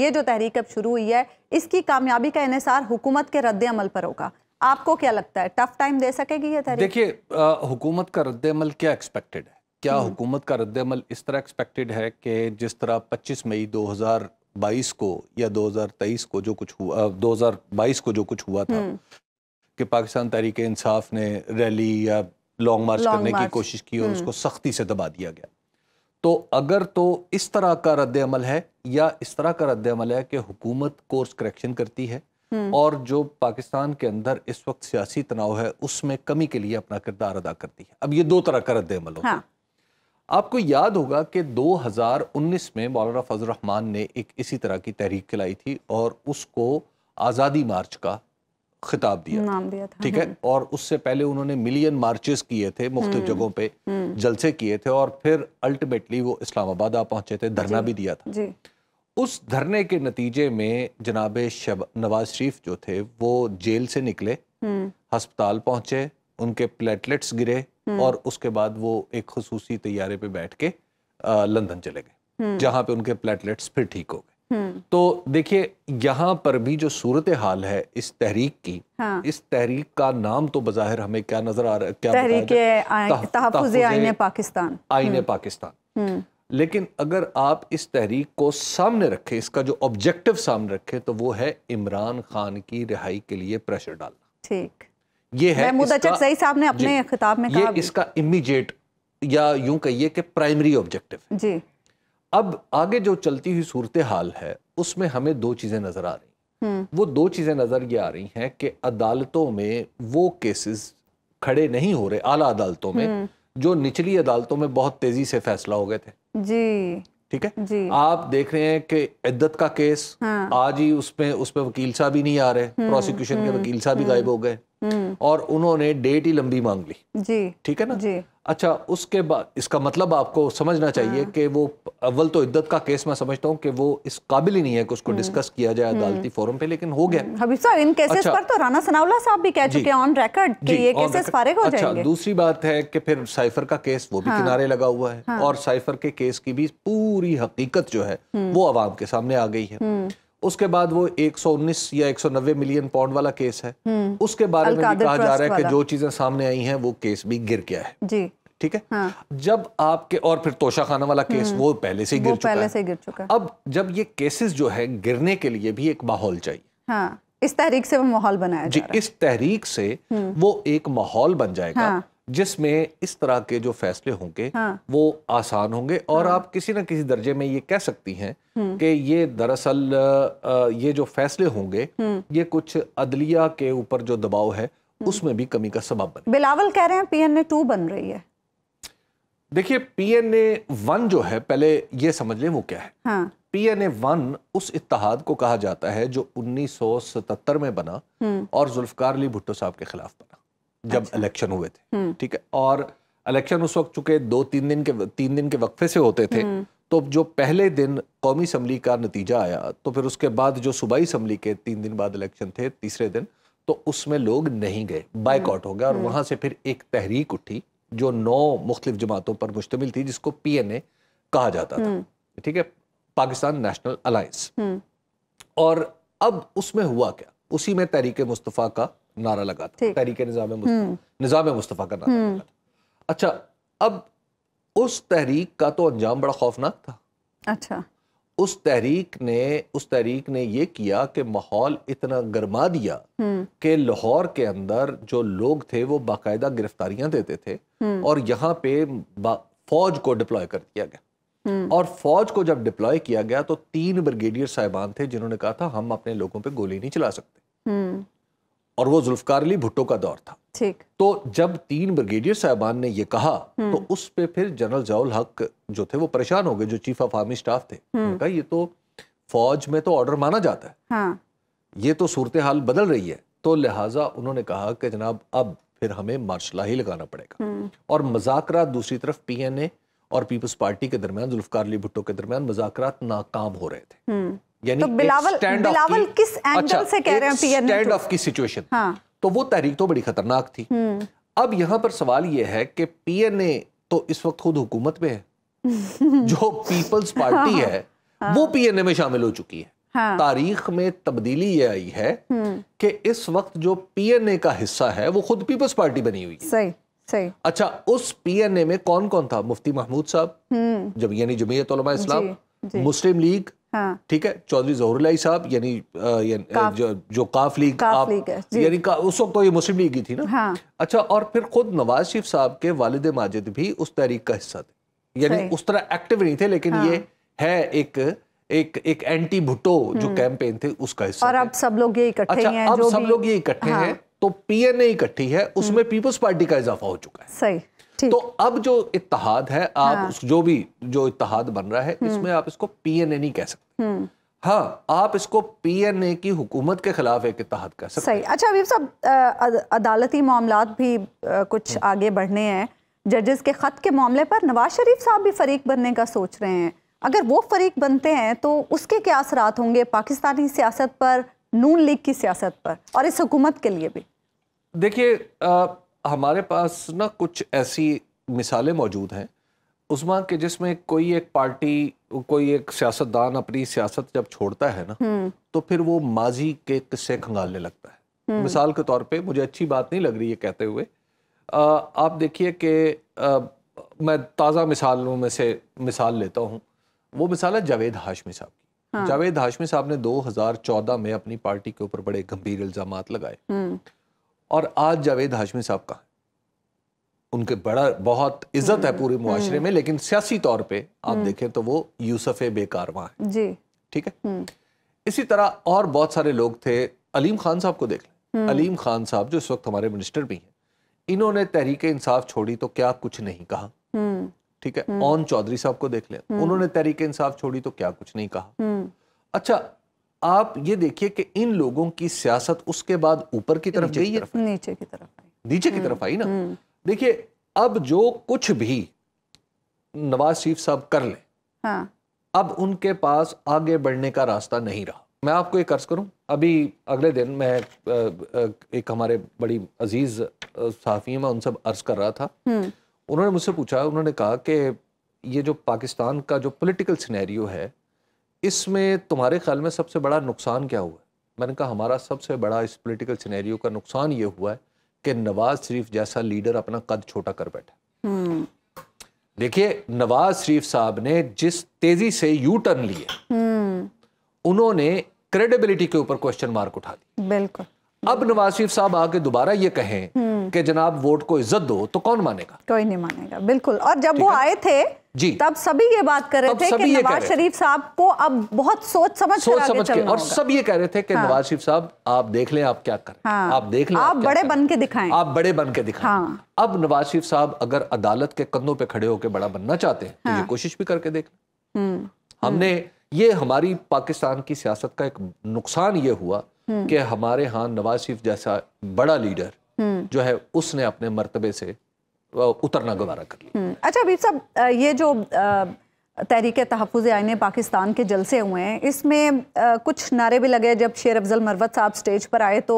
ये जो तहरीक अब शुरू हुई है इसकी कामयाबी का इसार हुकूमत के रद्द अमल पर होगा आपको क्या लगता है टफ टाइम दे सकेगी ये तहरीक देखिए हुकूमत का रद्द अमल क्या एक्सपेक्टेड है क्या हम्म। हुकूमत का रद्द अमल इस तरह एक्सपेक्टेड है कि जिस तरह पच्चीस मई दो बाईस को या 2023 को जो कुछ हुआ 2022 को जो कुछ हुआ था हम्म। कि पाकिस्तान तहरीक इंसाफ ने रैली या लॉन्ग मार्च करने मार्च। की कोशिश की और हम्म। उसको सख्ती से दबा दिया गया तो अगर तो इस तरह का रद्द अमल है या इस तरह का रद्द अमल है कि हुकूमत कोर्स करेक्शन करती है हम्म। और जो पाकिस्तान के अंदर इस वक्त सियासी तनाव है उसमें कमी के लिए अपना किरदार अदा करती है अब ये दो तरह का रद्द अमल होता हाँ। है आपको याद होगा कि 2019 में मौलाना फजल रहमान ने एक इसी तरह की तहरीक चलाई थी और उसको आज़ादी मार्च का खिताब दिया नाम दिया था ठीक है हाँ। और उससे पहले उन्होंने मिलियन मार्चेस किए थे मुख्त हम्म। जगहों पे हम्म। जलसे किए थे और फिर अल्टीमेटली वो इस्लामाबाद आ पहुंचे थे धरना भी दिया था जी। उस धरने के नतीजे में जनाब शब नवाज शरीफ जो थे वो जेल से निकले हस्पताल हम्म। पहुंचे उनके प्लेटलेट्स गिरे और उसके बाद वो एक खसूसी तैयारे पे बैठ के लंदन चले गए जहाँ पे उनके प्लेटलेट्स फिर ठीक हो गए हम्म। तो देखिए यहाँ पर भी जो सूरत हाल है इस तहरीक की हाँ। इस तहरीक का नाम तो बजहिर हमें क्या नजर आ रहा है क्या आईने पाकिस्तान आईने हम्म। पाकिस्तान हम्म। लेकिन अगर आप इस तहरीक को सामने रखें इसका जो ऑब्जेक्टिव सामने रखें तो वो है इमरान खान की रिहाई के लिए प्रेशर डालना ठीक ये है सही साहब ने अपने खिताब में कहा इसका इमीडिएट या यूं कहिए कि प्राइमरी ऑब्जेक्टिव जी अब आगे जो चलती हुई सूरत हाल है उसमें हमें दो चीज़ें नज़र आ रही हम्म। वो दो चीज़ें नज़र ये आ रही हैं कि अदालतों में वो केसेस खड़े नहीं हो रहे आला अदालतों में हम्म। जो निचली अदालतों में बहुत तेज़ी से फैसला हो गए थे जी ठीक है जी। आप देख रहे हैं कि इद्दत का केस हाँ। आज ही उसमें उसमें वकील साहब ही नहीं आ रहे हम्म, प्रोसिक्यूशन के वकील साहब भी गायब हो गए हम्म। और उन्होंने डेट ही लंबी मांग ली जी ठीक है ना जी अच्छा उसके बाद इसका मतलब आपको समझना चाहिए हाँ। कि वो अव्वल तो इद्दत का केस मैं समझता हूँ कि वो इस काबिल ही नहीं है कि उसको डिस्कस हम्म। किया जाए हम्म। अदालती फोरम पे लेकिन हो गया हबीब इन केसेस अच्छा, पर तो राना सनावला साहब भी कह चुके हैं ऑन रिकॉर्ड कि ये केसेस फारिग हो अच्छा, जाएंगे दूसरी बात है कि फिर साइफर का केस वो भी हाँ, किनारे लगा हुआ है हाँ। और साइफर के केस की भी पूरी हकीकत जो है वो आवाम के सामने आ गई है उसके बाद वो 119 या 190 मिलियन पाउंड वाला केस है हम्म। उसके बारे में भी कहा जा रहा है कि जो चीजें सामने आई हैं वो केस भी गिर गया है जी ठीक है हाँ। जब आपके और फिर तोशा खाना वाला केस हम्म। वो पहले से गिर चुका है। गिर चुका है अब जब ये केसेस जो है गिरने के लिए भी एक माहौल चाहिए हाँ। इस तहरीक से वो माहौल बनाया जी इस तहरीक से हम्म। वो एक माहौल बन जाएगा हाँ। जिसमें इस तरह के जो फैसले होंगे हाँ। वो आसान होंगे और हाँ। आप किसी ना किसी दर्जे में ये कह सकती हैं हम्म। कि ये दरअसल ये जो फैसले होंगे हम्म। ये कुछ अदलिया के ऊपर जो दबाव है हम्म। उसमें भी कमी का सबब बने बिलावल कह रहे हैं पीएनए टू बन रही है देखिए पीएनए वन जो है पहले ये समझ लें वो क्या है हाँ। पीएनए वन उस इतिहाद को कहा जाता है जो 1977 में बना और जुल्फकार अली भुट्टो साहब के खिलाफ बना जब इलेक्शन अच्छा। हुए थे हम्म। ठीक है और इलेक्शन उस वक्त चुके दो तीन दिन के तीन दिन के वक्फे से होते थे हम्म। तो जो पहले दिन कौमी असम्बली का नतीजा आया तो फिर उसके बाद जो सूबाई असम्बली के तीन दिन बाद इलेक्शन थे तीसरे दिन तो उसमें लोग नहीं गए बाइकआउट हम्म। हो गया और वहां से फिर एक तहरीक उठी जो नौ मुख्तलिफ जमातों पर मुश्तमिल थी जिसको पी एन ए कहा जाता था ठीक है पाकिस्तान नेशनल अलायंस और अब उसमें हुआ क्या उसी में तहरीक मुस्तफ़ा का नारा लगा था तहरीक निज़ाम निज़ाम मुस्तफ़ा का नारा लगा हम्म। था अच्छा अब उस तहरीक का तो अंजाम बड़ा खौफनाक था अच्छा उस तहरीक ने उस तहरीक ने यह किया कि माहौल इतना गर्मा दिया हम्म। कि लाहौर के अंदर जो लोग थे वो बाकायदा गिरफ्तारियां देते थे हम्म। और यहाँ पे फौज को डिप्लॉय कर दिया गया और फौज को जब डिप्लॉय किया गया तो तीन ब्रिगेडियर साहिबान थे जिन्होंने कहा था हम अपने लोगों पे गोली नहीं चला सकते और वो जुल्फकार अली भुट्टो का दौर था ठीक तो जब तीन ब्रिगेडियर साहबान ने ये कहा हम्म। तो उस पे फिर जनरल जाउल हक जो थे वो परेशान हो गए जो चीफ ऑफ आर्मी स्टाफ थे हम्म। उनका ये तो फौज में तो ऑर्डर माना जाता है हाँ। ये तो सूरत हाल बदल रही है तो लिहाजा उन्होंने कहा कि जनाब अब फिर हमें मार्शला ही लगाना पड़ेगा हम्म। और मजाक दूसरी तरफ पी एन ए और पीपल्स पार्टी के दरमियान जुल्फकार अली भुट्टो के दरमियान मजाक नाकाम हो रहे थे यानी तो बिलावल बिलावल किस एंगल अच्छा, से कह रहे हैं स्टैंड ऑफ की सिचुएशन हाँ। तो वो तहरीक तो बड़ी खतरनाक थी हम्म। अब यहाँ पर सवाल ये है कि पीएनए तो इस वक्त खुद हुकूमत में है [LAUGHS] जो पीपल्स पार्टी हाँ। है हाँ। वो पीएनए में शामिल हो चुकी है हाँ, तारीख में तब्दीली ये आई है हम्म। कि इस वक्त जो पीएनए का हिस्सा है वो खुद पीपल्स पार्टी बनी हुई है सही सही अच्छा उस पीएनए में कौन कौन था मुफ्ती महमूद साहब हम्म। जब यानी जमीयत इस्लाम मुस्लिम लीग हाँ। ठीक है चौधरी जहरुलाई साहब यानी जो, काफ लीग आप, यानी उस वक्त तो ये मुस्लिम लीग ही थी ना हाँ। अच्छा और फिर खुद नवाज शरीफ साहब के वालिद माजिद भी उस तहरीक का हिस्सा थे यानी उस तरह एक्टिव नहीं थे लेकिन ये हाँ। है एक एक एक एंटी भुट्टो जो कैंपेन हम्म। थे उसका हिस्सा और अब सब लोग ये इकट्ठे अच्छा, हैं अब जो सब लोग ये इकट्ठे हाँ। हैं तो पीएनए इकट्ठी है उसमें पीपल्स हम्म। पार्टी का इजाफा हो चुका है सही तो अब जो इतिहाद है आप हाँ। जो भी जो इतिहाद बन रहा है हम्म। इसमें आप इसको पी एन ए नहीं कह सकते हम्म। हाँ आप इसको पीएनए की हुकूमत के खिलाफ एक इतिहाद कह सकते सही अच्छा अभी सब अदालती मामला भी कुछ हम्म। आगे बढ़ने हैं जजेस के ख़त के मामले पर नवाज शरीफ साहब भी फरीक बनने का सोच रहे हैं अगर वो फरीक बनते हैं तो उसके क्या असर होंगे पाकिस्तानी सियासत पर नून लीग की सियासत पर और इस हुकूमत के लिए भी देखिए हमारे पास ना कुछ ऐसी मिसालें मौजूद हैं उस्मा के जिसमें कोई एक पार्टी कोई एक सियासतदान अपनी सियासत जब छोड़ता है ना हम्म। तो फिर वो माजी के किस्से खंगालने लगता है हम्म। मिसाल के तौर पे मुझे अच्छी बात नहीं लग रही है कहते हुए आ, आप देखिए कि मैं ताज़ा मिसालों में से मिसाल लेता हूँ वो मिसाल है जावेद हाशमी साहब की हाँ। जावेद हाशमी साहब ने 2014 में अपनी पार्टी के ऊपर बड़े गंभीर इल्ज़ाम लगाए हम्म। और आज जावेद हाशमी साहब का उनके बड़ा बहुत इज्जत है पूरे हम्म, मुआरे में हम्म। लेकिन सियासी तौर पे आप हम्म। देखें तो वो यूसुफ बेकारवा है जी ठीक है इसी तरह और बहुत सारे लोग थे अलीम खान साहब को देख लें अलीम खान साहब जो इस वक्त हमारे मिनिस्टर भी हैं इन्होंने तहरीक इंसाफ छोड़ी तो क्या कुछ नहीं कहा ठीक है ओन चौधरी साहब को देख लें उन्होंने तहरीक इंसाफ छोड़ी तो क्या कुछ नहीं कहा अच्छा आप ये देखिए कि इन लोगों की सियासत उसके बाद ऊपर की तरफ गई है नीचे की तरफ आई नीचे की हम्म, तरफ आई ना हम्म। देखिए अब जो कुछ भी नवाज शरीफ साहब कर ले हाँ। अब उनके पास आगे बढ़ने का रास्ता नहीं रहा मैं आपको एक अर्ज करूं अभी अगले दिन मैं एक हमारे बड़ी अजीज साफी मैं सब अर्ज कर रहा था हम्म। उन्होंने मुझसे पूछा उन्होंने कहा कि ये जो पाकिस्तान का जो पॉलिटिकल सिनेरियो है इसमें तुम्हारे ख्याल में सबसे बड़ा नुकसान क्या हुआ मैंने कहा हमारा सबसे बड़ा इस पोलिटिकल सिनेरियो का नुकसान ये हुआ है कि नवाज शरीफ जैसा लीडर अपना कद छोटा कर बैठा हम्म। देखिए नवाज शरीफ साहब ने जिस तेजी से यू टर्न लिए हम्म। उन्होंने क्रेडिबिलिटी के ऊपर क्वेश्चन मार्क उठा दिया बिल्कुल अब नवाज शरीफ साहब आके दोबारा ये कहें हम्म। कि जनाब वोट को इज्जत दो तो कौन मानेगा कोई नहीं मानेगा बिल्कुल और जब वो आए थे जी तब सभी ये बात कर रहे थे कि नवाज शरीफ साहब को अब बहुत सोच समझ सोच कर समझ के और सब ये कह रहे थे कि हाँ। नवाज शरीफ साहब आप देख लें आप क्या करें हाँ। आप देख लें आप, आप बड़े बन के दिखाएं आप बड़े बन के दिखाएं हाँ। अब नवाज शरीफ साहब अगर अदालत के कंधों पे खड़े होकर बड़ा बनना चाहते हैं तो ये हाँ। कोशिश भी करके देख हम्म। हमने ये हमारी पाकिस्तान की सियासत का एक नुकसान ये हुआ हम्म। कि हमारे यहाँ नवाज शरीफ जैसा बड़ा लीडर हम्म। जो है उसने अपने मरतबे से उतरना गवारा कर लिया हम्म। अच्छा अभी साहब ये जो तहरीक तहफ़ आइन पाकिस्तान के जलसे हुए हैं इसमें कुछ नारे भी लगे जब शेर अफजल मरवत साहब स्टेज पर आए तो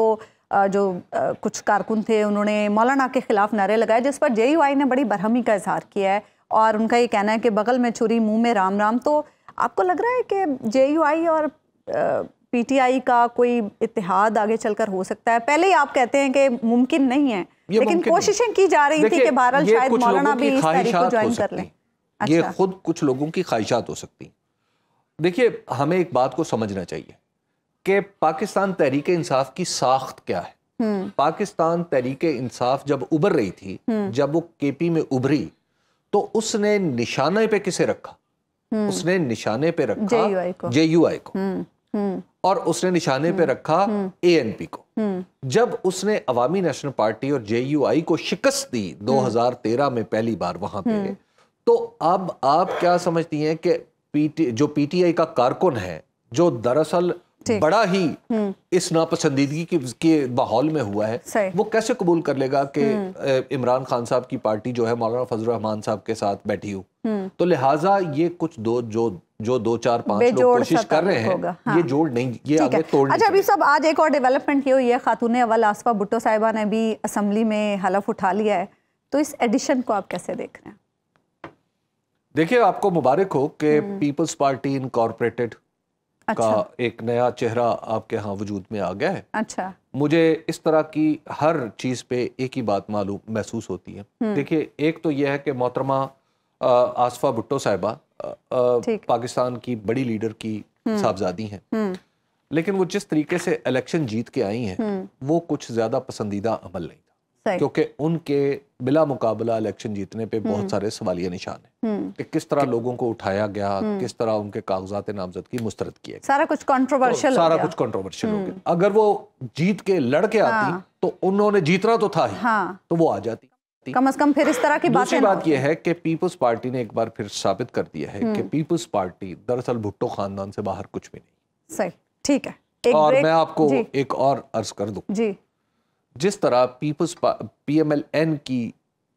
जो कुछ कारकुन थे उन्होंने मौलाना के ख़िलाफ़ नारे लगाए जिस पर जे आई ने बड़ी बरहमी का इजहार किया है और उनका ये कहना है कि बगल में छुरी मुंह में राम राम तो आपको लग रहा है कि जे और पीटीआई का कोई इतिहाद आगे चलकर हो सकता है पहले ही आप कहते हैं कि मुमकिन नहीं है लेकिन कोशिशें की जा रही थी कि बहरहाल शायद मौलाना भी इस तारीख को ज्वाइन कर लें ये अच्छा। खुद कुछ लोगों की ख्वाहिशात हो सकती देखिए हमें एक बात को समझना चाहिए कि पाकिस्तान तहरीक इंसाफ की साख्त क्या है हम्म। पाकिस्तान तहरीक इंसाफ जब उभर रही थी हम्म। जब वो केपी में उभरी तो उसने निशाने पे किसे रखा हम्म। उसने निशाने पे रखा जे यू आई को, को। और उसने निशाने पे हम्म। रखा ए एन पी को हम्म। जब उसने अवामी नेशनल पार्टी और जे यू आई को शिकस्त दी 2013 हम्म। में पहली बार वहां पे तो अब आप क्या समझती हैं कि पीटी जो पीटीआई का कारकुन है जो दरअसल बड़ा ही इस नापसंदीदगी के, के माहौल में हुआ है वो कैसे कबूल कर लेगा कि इमरान खान साहब की पार्टी जो है मौलाना फजल रहमान साहब के साथ बैठी हो हम्म। तो लिहाजा ये कुछ दो जो जो दो चार पांच लोग कोशिश कर रहे हैं हाँ। ये जोड़ नहीं ये आगे तोड़ अच्छा अभी सब आज एक और डेवलपमेंट ये हुई है खातून अवल आसफा भुट्टो साहिबा ने भी असम्बली में हलफ उठा लिया है तो इस एडिशन को आप कैसे देख रहे हैं देखिए आपको मुबारक हो कि पीपल्स पार्टी इनकॉर्पोरेटेड अच्छा। का एक नया चेहरा आपके यहाँ वजूद में आ गया है अच्छा मुझे इस तरह की हर चीज़ पे एक ही बात मालूम महसूस होती है हम्म। देखिए एक तो यह है कि मोहतरमा आसफा भुट्टो साहिबा पाकिस्तान की बड़ी लीडर की हम्म। साहबजादी हैं हम्म। लेकिन वो जिस तरीके से इलेक्शन जीत के आई हैं हम्म। वो कुछ ज़्यादा पसंदीदा अमल नहीं था क्योंकि उनके बिला मुकाबला इलेक्शन जीतने पे बहुत सारे सवालिया निशान है कि किस तरह लोगों को उठाया गया किस तरह उनके कागजात नामजद की मुस्तरद की सारा कुछ कंट्रोवर्शियल तो सारा कुछ कंट्रोवर्शियल हो गया अगर वो जीत के लड़के आती हाँ। तो उन्होंने जीतना तो था ही हाँ। तो वो आ जाती कम से कम फिर इस तरह की बातें बात यह है कि पीपल्स पार्टी ने एक बार फिर साबित कर दिया है कि हम्म। पीपल्स पार्टी दरअसल भुट्टो खानदान से बाहर कुछ भी नहीं सही ठीक है एक और मैं आपको एक और अर्ज कर दू जी जिस तरह पीपल्स पीएमएलएन की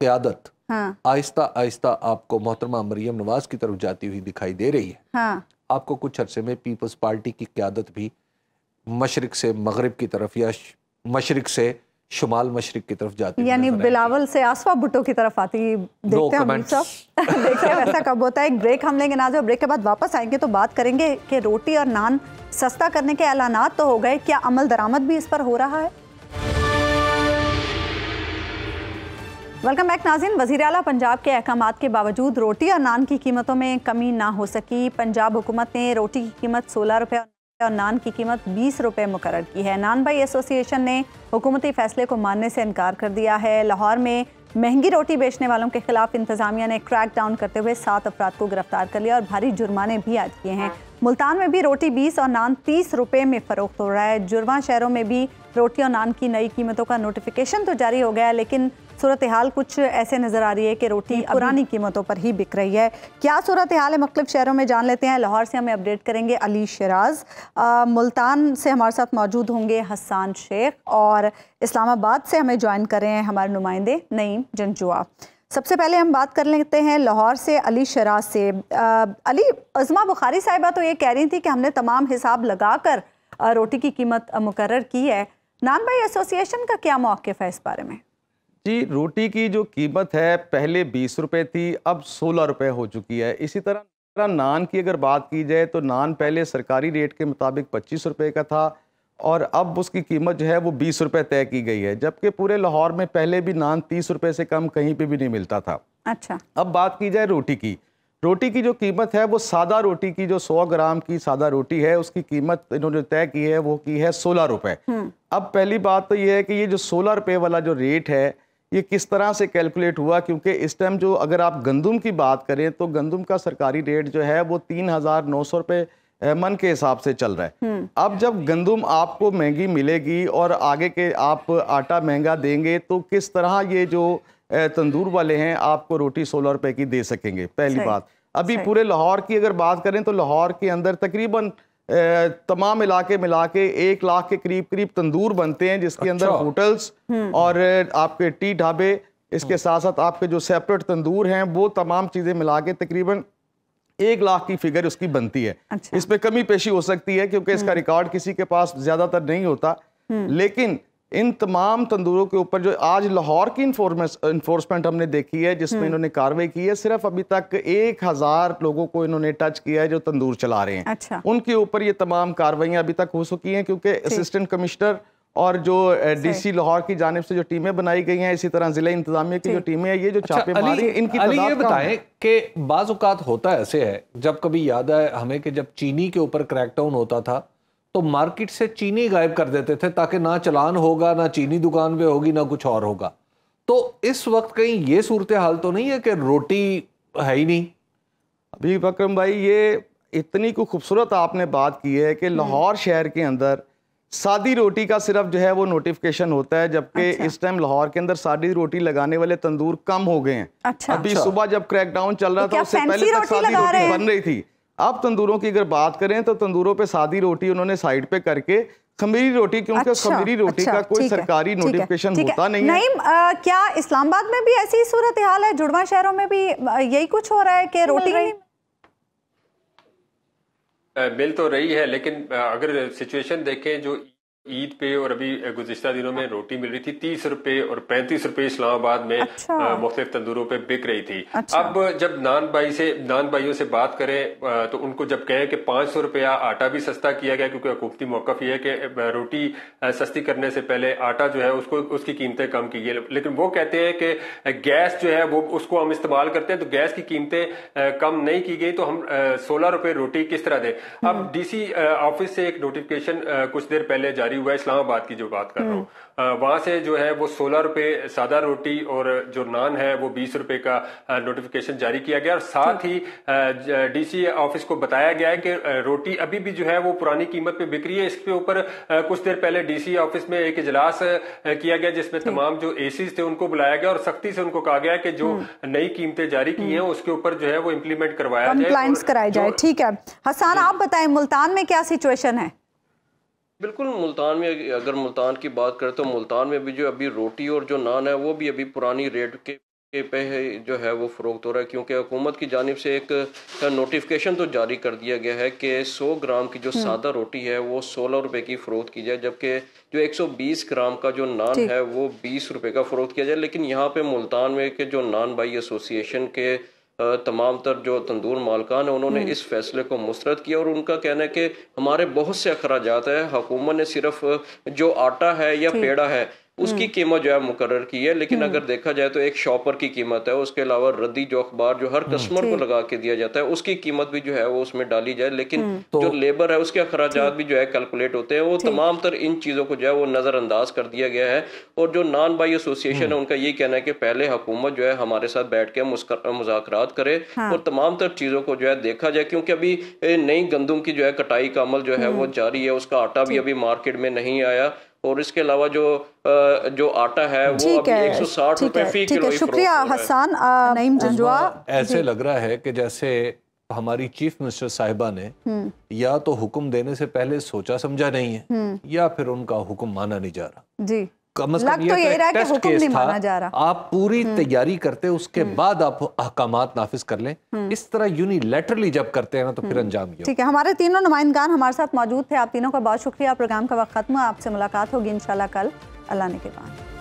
क्यादत हाँ। आहिस्ता आहिस्ता आपको मोहतरमा मरियम नवाज की तरफ जाती हुई दिखाई दे रही है हाँ। आपको कुछ अरसे में पीपल्स पार्टी की क्यादत भी मशरक से मगरब की तरफ या मशरक से शुमाल मशरक की तरफ जाती यानी बिलावल से आसवा भुट्टो की तरफ आती देखते no हैं सब देखते हैं वैसा [LAUGHS] कब होता है एक ब्रेक हम लेंगे नाजो ब्रेक के बाद वापस आएंगे तो बात करेंगे कि रोटी और नान सस्ता करने के ऐलान तो हो गए क्या अमल दरामद भी इस पर हो रहा है वेलकम बैक नाजिन वजी अला पंजाब के अहकाम के बावजूद रोटी और नान की कीमतों में कमी ना हो सकी पंजाब हुकूमत ने रोटी की कीमत सोलह रुपये और नान की कीमत बीस रुपये मुकर की है नान भाई एसोसिएशन ने हुकूमती फैसले को मानने से इनकार कर दिया है लाहौर में महंगी रोटी बेचने वालों के खिलाफ इंतजामिया ने क्रैक डाउन करते हुए सात अफराद को गिरफ्तार कर लिया और भारी जुर्माने भी आज किए हैं मुल्तान में भी रोटी बीस और नान तीस रुपये में फ़रोख्त हो रहा है जुर्मा शहरों में भी रोटी और नान की नई कीमतों का नोटिफिकेशन तो जारी हो गया लेकिन सूरत हाल कुछ ऐसे नज़र आ रही है कि रोटी हम्म, पुरानी हम्म। कीमतों पर ही बिक रही है क्या सूरत हाल है मख्त शहरों में जान लेते हैं लाहौर से हमें अपडेट करेंगे अली शराज मुल्तान से हमारे साथ मौजूद होंगे हसान शेख और इस्लामाबाद से हमें ज्वाइन कर रहे हैं हमारे नुमाइंदे नईम जंजुआ सबसे पहले हम बात कर लेते हैं लाहौर से अली शराज से आ, अली अजमा बुखारी साहिबा तो ये कह रही थी कि हमने तमाम हिसाब लगा कर रोटी की कीमत मुकर की है नान भाई एसोसिएशन का क्या मौक़ है इस बारे में जी रोटी की जो कीमत है पहले बीस रुपए थी अब सोलह रुपए हो चुकी है इसी तरह नान की अगर बात की जाए तो नान पहले सरकारी रेट के मुताबिक पच्चीस रुपए का था और अब उसकी कीमत जो है वो बीस रुपए तय की गई है जबकि पूरे लाहौर में पहले भी नान तीस रुपए से कम कहीं पे भी नहीं मिलता था अच्छा अब बात की जाए रोटी की रोटी की जो कीमत है वो सादा रोटी की जो 100 ग्राम की सादा रोटी है उसकी कीमत इन्होंने तय की है वो की है सोलह रुपए हम्म। अब पहली बात तो ये है कि ये जो सोलह रुपए वाला जो रेट है ये किस तरह से कैलकुलेट हुआ क्योंकि इस टाइम जो अगर आप गंदम की बात करें तो गंदम का सरकारी रेट जो है वो तीन हज़ार नौ सौ रुपये मन के हिसाब से चल रहा है हम्म। अब जब गंदम आपको महंगी मिलेगी और आगे के आप आटा महंगा देंगे तो किस तरह ये जो तंदूर वाले हैं आपको रोटी सोलह रुपए की दे सकेंगे पहली बात अभी पूरे लाहौर की अगर बात करें तो लाहौर के अंदर तकरीबन तमाम इलाके मिला के एक लाख के करीब करीब तंदूर बनते हैं जिसके अच्छा। अंदर होटल्स हम्म। और आपके टी ढाबे इसके हम्म। साथ साथ आपके जो सेपरेट तंदूर हैं वो तमाम चीज़ें मिला के तकरीबन एक लाख की फिगर उसकी बनती है अच्छा। इसमें कमी पेशी हो सकती है क्योंकि इसका हम्म। रिकॉर्ड किसी के पास ज़्यादातर नहीं होता लेकिन इन तमाम तंदूरों के ऊपर जो आज लाहौर की इन्फोर्समेंट हमने देखी है जिसमें हम्म। इन्होंने कार्रवाई की है सिर्फ अभी तक एक हज़ार लोगों को इन्होंने टच किया है जो तंदूर चला रहे हैं अच्छा। उनके ऊपर ये तमाम कार्रवाइयाँ अभी तक हो चुकी हैं क्योंकि असिस्टेंट कमिश्नर और जो डीसी लाहौर की जानब से जो टीमें बनाई गई हैं इसी तरह जिला इंतजामिया की जो टीमें हैं ये जो अच्छा, छापे मारे इनकी अली ये बताएं कि बाज़ होता ऐसे है जब कभी याद है हमें कि जब चीनी के ऊपर क्रैकडाउन होता था तो मार्केट से चीनी गायब कर देते थे ताकि ना चलान होगा ना चीनी दुकान पे होगी ना कुछ और होगा तो इस वक्त कहीं ये सूरत हाल तो नहीं है कि रोटी है ही नहीं अभी बकरम भाई ये इतनी को खूबसूरत आपने बात की है कि हम्म। लाहौर शहर के अंदर सादी रोटी का सिर्फ जो है वो नोटिफिकेशन होता है जबकि अच्छा। इस टाइम लाहौर के अंदर सादी रोटी लगाने वाले तंदूर कम हो गए हैं अच्छा। अभी अच्छा। सुबह जब क्रैकडाउन चल रहा तो था उससे पहले तक सादी रोटी बन रही थी अब तंदूरों की अगर बात करें तो तंदूरों पे सादी रोटी उन्होंने साइड पे करके खमीरी रोटी क्योंकि अच्छा, खमीरी रोटी अच्छा, का कोई सरकारी नोटिफिकेशन होता नहीं है नहीं, आ, क्या इस्लामाबाद में भी ऐसी सूरत हाल है जुड़वा शहरों में भी यही कुछ हो रहा है कि रोटी मिल तो रही है लेकिन अगर सिचुएशन देखें जो ईद पे और अभी गुजशत दिनों में रोटी मिल रही थी तीस रुपए और पैंतीस रुपए इस्लामाबाद में अच्छा। मुख्तलिफ तंदूरों पे बिक रही थी अच्छा। अब जब नान भाई से नान भाइयों से बात करें तो उनको जब कहें कि पांच सौ रुपया आटा भी सस्ता किया गया क्योंकि हकूमती मौकफ यह है कि रोटी सस्ती करने से पहले आटा जो है उसको उसकी कीमतें कम की गई लेकिन वो कहते हैं कि गैस जो है वो उसको हम इस्तेमाल करते हैं तो गैस की कीमतें कम नहीं की गई तो हम सोलह रुपये रोटी किस तरह दें अब हम्म। डीसी ऑफिस से एक नोटिफिकेशन कुछ देर पहले जारी जारी हुआ इस्लामाबाद की जो बात कर रहा हूँ वहां से जो है वो सोलह रुपए सादा रोटी और जो नान है वो बीस रुपए का नोटिफिकेशन जारी किया गया और साथ ही डीसी ऑफिस को बताया गया है कि रोटी अभी भी जो है वो पुरानी कीमत पे बिक रही है इसके ऊपर कुछ देर पहले डीसी ऑफिस में एक इजलास किया गया जिसमें तमाम जो एसी थे उनको बुलाया गया और सख्ती से उनको कहा गया कि जो हम्म। नई कीमतें जारी की है हम्म। उसके ऊपर जो है वो इम्प्लीमेंट करवाया जाए कराया जाए ठीक है हसान आप बताएं मुल्तान में क्या सिचुएशन है बिल्कुल मुल्तान में अगर मुल्तान की बात करें तो मुल्तान में भी जो अभी रोटी और जो नान है वो भी अभी पुरानी रेट के पे जो है वो फ़रोख्त हो रहा है क्योंकि हुकूमत की जानब से एक नोटिफिकेशन तो जारी कर दिया गया है कि 100 ग्राम की जो हम्म। सादा रोटी है वो सोलह रुपए की फ़रोख्त की जाए जबकि जो 120 ग्राम का जो नान है वो बीस रुपए का फ़रोख्त किया जाए लेकिन यहाँ पे मुल्तान में के जो नान बाई एसोसिएशन के तमाम तर जो तंदूर मालकान है उन्होंने हम्म। इस फैसले को मुस्रद किया और उनका कहना है कि हमारे बहुत से अखराज है हुकूमत ने सिर्फ जो आटा है या पेड़ा है उसकी हम्म। कीमत जो है मुकर की है लेकिन हम्म। अगर देखा जाए तो एक शॉपर की कीमत है उसके अलावा रद्दी जो अखबार जो हर हम्म, कस्टमर को लगा के दिया जाता है उसकी कीमत भी जो है वो उसमें डाली जाए लेकिन तो, जो लेबर है उसके अखराज भी जो है कैलकुलेट होते हैं वो तमाम तर इन चीज़ों को जो है वो नज़रअंदाज कर दिया गया है और जो नॉन बाई एसोसिएशन है उनका ये कहना है कि पहले हुकूमत जो है हमारे साथ बैठ के मुजाकर करे हाँ। और तमाम तर चीज़ों को जो है देखा जाए क्योंकि अभी नई गंदम की जो है कटाई का अमल जो है वो जारी है उसका आटा भी अभी मार्केट में नहीं आया और इसके अलावा जो जो आटा है वो अभी एक सौ साठ रुपए फी किलो शुक्रिया हसन नईम हाँ, जंजुआ हाँ, ऐसे लग रहा है कि जैसे हमारी चीफ मिनिस्टर साहिबा ने हम्म। या तो हुक्म देने से पहले सोचा समझा नहीं है हम्म। या फिर उनका हुक्म माना नहीं जा रहा जी कम अज कम तो ये रहा कि हुक्म नहीं माना जा रहा आप पूरी हम्म। तैयारी करते उसके हम्म। बाद आप अहकाम नाफिज कर लें हम्म। इस तरह यूनिलेटरली जब करते हैं ना तो फिर अंजाम ठीक है हमारे तीनों नुमाइंदान हमारे साथ मौजूद थे आप तीनों का बहुत शुक्रिया प्रोग्राम का वक्त खत्म आपसे मुलाकात होगी इनशाला कल अल्लाह ने के बाद